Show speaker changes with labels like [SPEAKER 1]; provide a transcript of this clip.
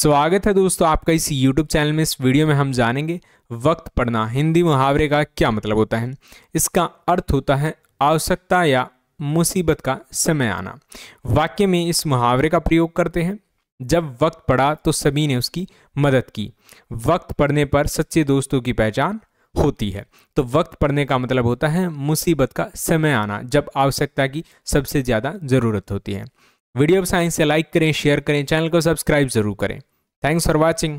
[SPEAKER 1] स्वागत है दोस्तों आपका इस YouTube चैनल में इस वीडियो में हम जानेंगे वक्त पढ़ना हिंदी मुहावरे का क्या मतलब होता है इसका अर्थ होता है आवश्यकता या मुसीबत का समय आना वाक्य में इस मुहावरे का प्रयोग करते हैं जब वक्त पड़ा तो सभी ने उसकी मदद की वक्त पढ़ने पर सच्चे दोस्तों की पहचान होती है तो वक्त पढ़ने का मतलब होता है मुसीबत का समय आना जब आवश्यकता की सबसे ज़्यादा ज़रूरत होती है वीडियो साइंस से लाइक करें शेयर करें चैनल को सब्सक्राइब जरूर करें थैंक्स फॉर वॉचिंग